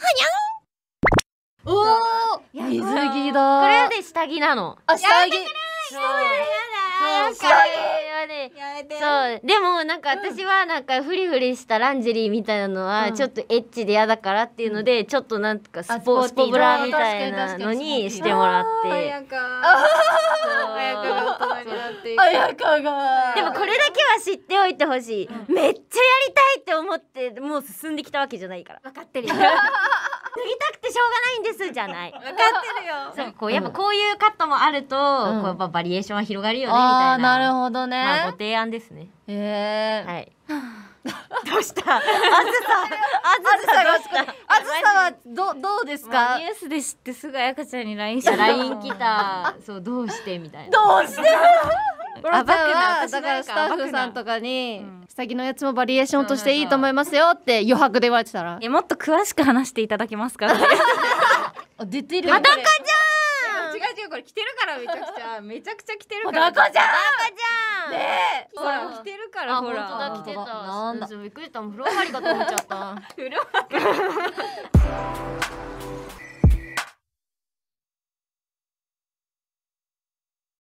はにゃんおー水着だこれはね、下着なの。あ、下着くそう、やだ下着はね、そう、でもなんか私はなんかフリフリしたランジェリーみたいなのはちょっとエッチで嫌だからっていうので、ちょっとなんかスポーツブラみたいなのにしてもらって。あ、あやかがでもこれだけは知っておいてほしい、うん、めっちゃやりたいって思ってもう進んできたわけじゃないから分かってるよ脱ぎたくてしょうがないんですじゃない分かってるよそうこうやっぱこういうカットもあると、うん、こうやっぱバリエーションは広がるよね、うみたいななるほどね、まあ、ご提案ですねへえー、はい どうした？あずさ、あずさがあずさはどどうですか？ニュースで知ってすぐあやちゃんにラインした。ライン来た。そうどうしてみたいな。どうして？ボロだからスタッフさんとかに下着のやつもバリエーションとしていいと思いますよって余白で言われてたらもっと詳しく話していただけますか 出てる裸じゃん違う違うこれ着てるからめちゃくちゃ めちゃくちゃ着てるから裸じゃん裸じゃんねえほら着てるからほら本当だ着てたなんだびっくりしたもう風呂上りかと思っちゃった風呂上り